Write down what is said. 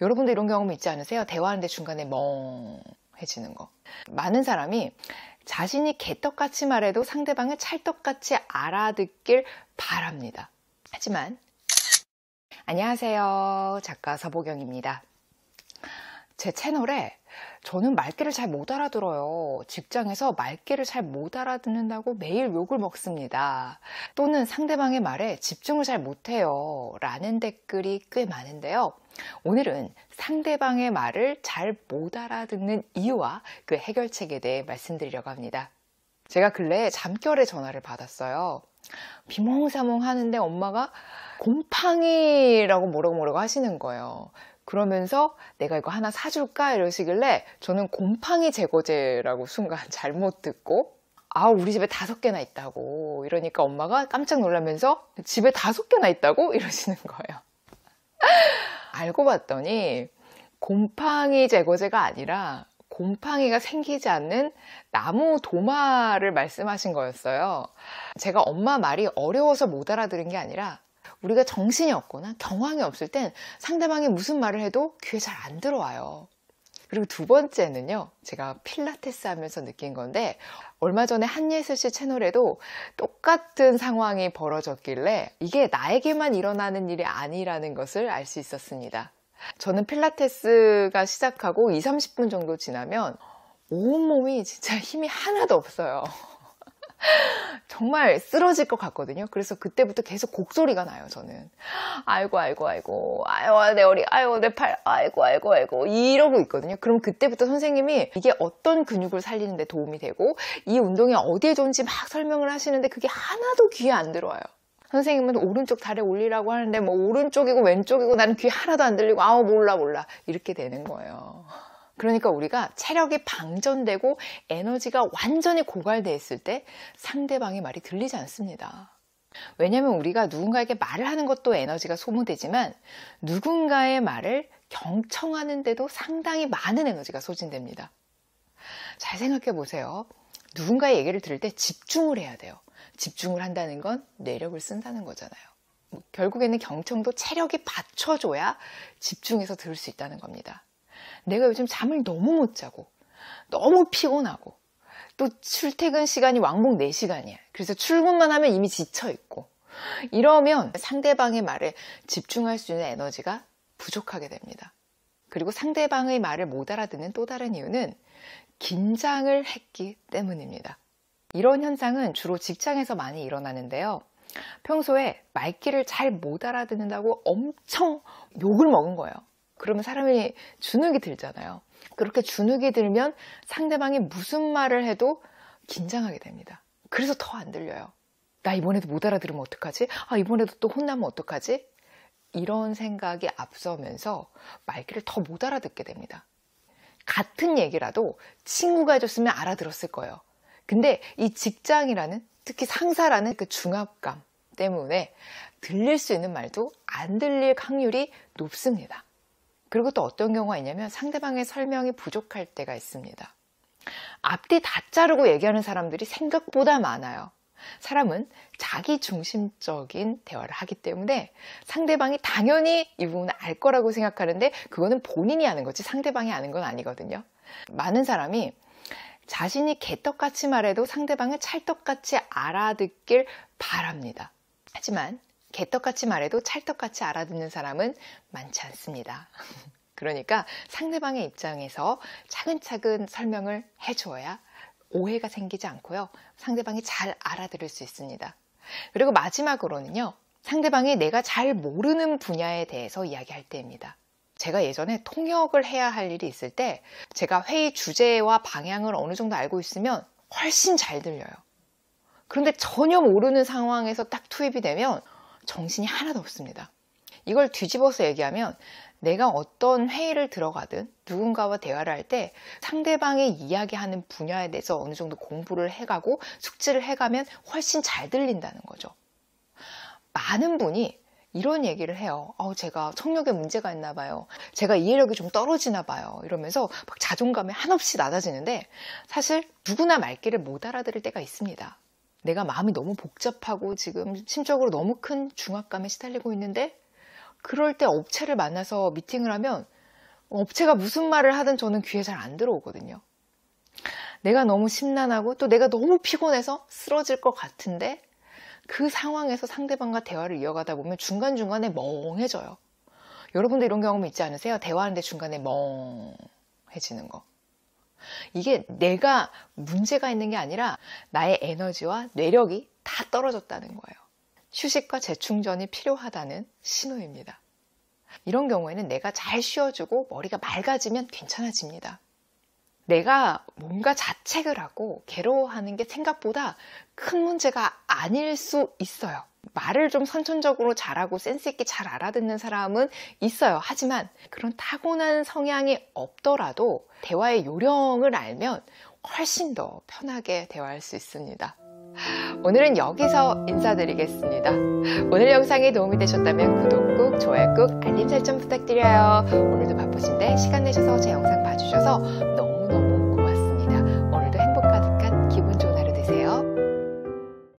여러분도 이런 경험 있지 않으세요? 대화하는데 중간에 멍해지는 거. 많은 사람이 자신이 개떡같이 말해도 상대방은 찰떡같이 알아듣길 바랍니다. 하지만 안녕하세요. 작가 서보경입니다. 제 채널에 저는 말귀를 잘 못 알아들어요. 직장에서 말귀를 잘 못 알아듣는다고 매일 욕을 먹습니다. 또는 상대방의 말에 집중을 잘 못해요. 라는 댓글이 꽤 많은데요. 오늘은 상대방의 말을 잘 못 알아듣는 이유와 그 해결책에 대해 말씀드리려고 합니다. 제가 근래에 잠결에 전화를 받았어요. 비몽사몽 하는데 엄마가 곰팡이라고 뭐라고 뭐라고 하시는 거예요. 그러면서 내가 이거 하나 사줄까 이러시길래 저는 곰팡이 제거제라고 순간 잘못 듣고 아 우리 집에 다섯 개나 있다고 이러니까 엄마가 깜짝 놀라면서 집에 다섯 개나 있다고 이러시는 거예요. 알고 봤더니 곰팡이 제거제가 아니라 곰팡이가 생기지 않는 나무 도마를 말씀하신 거였어요. 제가 엄마 말이 어려워서 못 알아들은 게 아니라 우리가 정신이 없거나 경황이 없을 땐 상대방이 무슨 말을 해도 귀에 잘 안 들어와요. 그리고 두 번째는요, 제가 필라테스 하면서 느낀 건데, 얼마 전에 한예슬 씨 채널에도 똑같은 상황이 벌어졌길래, 이게 나에게만 일어나는 일이 아니라는 것을 알 수 있었습니다. 저는 필라테스가 시작하고 2, 0 30분 정도 지나면 온몸이 진짜 힘이 하나도 없어요. 정말 쓰러질 것 같거든요. 그래서 그때부터 계속 곡소리가 나요, 저는. 아이고, 아이고, 아이고, 아이고, 내 허리, 아이고, 내 팔, 아이고, 아이고, 아이고, 이러고 있거든요. 그럼 그때부터 선생님이 이게 어떤 근육을 살리는데 도움이 되고, 이 운동이 어디에 좋은지 막 설명을 하시는데 그게 하나도 귀에 안 들어와요. 선생님은 오른쪽 다리 올리라고 하는데 뭐 오른쪽이고 왼쪽이고 나는 귀 하나도 안 들리고 아우 몰라 몰라 이렇게 되는 거예요. 그러니까 우리가 체력이 방전되고 에너지가 완전히 고갈돼 있을 때 상대방의 말이 들리지 않습니다. 왜냐하면 우리가 누군가에게 말을 하는 것도 에너지가 소모되지만 누군가의 말을 경청하는데도 상당히 많은 에너지가 소진됩니다. 잘 생각해 보세요. 누군가의 얘기를 들을 때 집중을 해야 돼요. 집중을 한다는 건 뇌력을 쓴다는 거잖아요. 결국에는 경청도 체력이 받쳐줘야 집중해서 들을 수 있다는 겁니다. 내가 요즘 잠을 너무 못 자고 너무 피곤하고 또 출퇴근 시간이 왕복 4시간이야. 그래서 출근만 하면 이미 지쳐 있고 이러면 상대방의 말에 집중할 수 있는 에너지가 부족하게 됩니다. 그리고 상대방의 말을 못 알아듣는 또 다른 이유는 긴장을 했기 때문입니다. 이런 현상은 주로 직장에서 많이 일어나는데요. 평소에 말귀를 잘 못 알아듣는다고 엄청 욕을 먹은 거예요. 그러면 사람이 주눅이 들잖아요. 그렇게 주눅이 들면 상대방이 무슨 말을 해도 긴장하게 됩니다. 그래서 더 안 들려요. 나 이번에도 못 알아들으면 어떡하지? 아, 이번에도 또 혼나면 어떡하지? 이런 생각이 앞서면서 말귀를 더 못 알아듣게 됩니다. 같은 얘기라도 친구가 해줬으면 알아들었을 거예요. 근데 이 직장이라는 특히 상사라는 그 중압감 때문에 들릴 수 있는 말도 안 들릴 확률이 높습니다. 그리고 또 어떤 경우가 있냐면 상대방의 설명이 부족할 때가 있습니다. 앞뒤 다 자르고 얘기하는 사람들이 생각보다 많아요. 사람은 자기 중심적인 대화를 하기 때문에 상대방이 당연히 이 부분을 알 거라고 생각하는데 그거는 본인이 아는 거지 상대방이 아는 건 아니거든요. 많은 사람이 자신이 개떡같이 말해도 상대방은 찰떡같이 알아듣길 바랍니다. 하지만 개떡같이 말해도 찰떡같이 알아듣는 사람은 많지 않습니다. 그러니까 상대방의 입장에서 차근차근 설명을 해줘야 오해가 생기지 않고요. 상대방이 잘 알아들을 수 있습니다. 그리고 마지막으로는요. 상대방이 내가 잘 모르는 분야에 대해서 이야기할 때입니다. 제가 예전에 통역을 해야 할 일이 있을 때 제가 회의 주제와 방향을 어느 정도 알고 있으면 훨씬 잘 들려요. 그런데 전혀 모르는 상황에서 딱 투입이 되면 정신이 하나도 없습니다. 이걸 뒤집어서 얘기하면 내가 어떤 회의를 들어가든 누군가와 대화를 할 때 상대방의 이야기하는 분야에 대해서 어느 정도 공부를 해가고 숙지를 해가면 훨씬 잘 들린다는 거죠. 많은 분이 이런 얘기를 해요. 어, 제가 청력에 문제가 있나 봐요. 제가 이해력이 좀 떨어지나 봐요. 이러면서 막 자존감이 한없이 낮아지는데 사실 누구나 말귀를 못 알아들을 때가 있습니다. 내가 마음이 너무 복잡하고 지금 심적으로 너무 큰 중압감에 시달리고 있는데 그럴 때 업체를 만나서 미팅을 하면 업체가 무슨 말을 하든 저는 귀에 잘 안 들어오거든요. 내가 너무 심란하고 또 내가 너무 피곤해서 쓰러질 것 같은데 그 상황에서 상대방과 대화를 이어가다 보면 중간중간에 멍해져요. 여러분도 이런 경험 있지 않으세요? 대화하는데 중간에 멍해지는 거. 이게 내가 문제가 있는 게 아니라 나의 에너지와 뇌력이 다 떨어졌다는 거예요. 휴식과 재충전이 필요하다는 신호입니다. 이런 경우에는 내가 잘 쉬어주고 머리가 맑아지면 괜찮아집니다. 내가 뭔가 자책을 하고 괴로워하는 게 생각보다 큰 문제가 아닐 수 있어요. 말을 좀 선천적으로 잘하고 센스있게 잘 알아듣는 사람은 있어요. 하지만 그런 타고난 성향이 없더라도 대화의 요령을 알면 훨씬 더 편하게 대화할 수 있습니다. 오늘은 여기서 인사드리겠습니다. 오늘 영상이 도움이 되셨다면 구독 꾹, 좋아요 꾹, 알림 설정 부탁드려요. 오늘도 바쁘신데 시간 내셔서 제 영상 봐주셔서 너무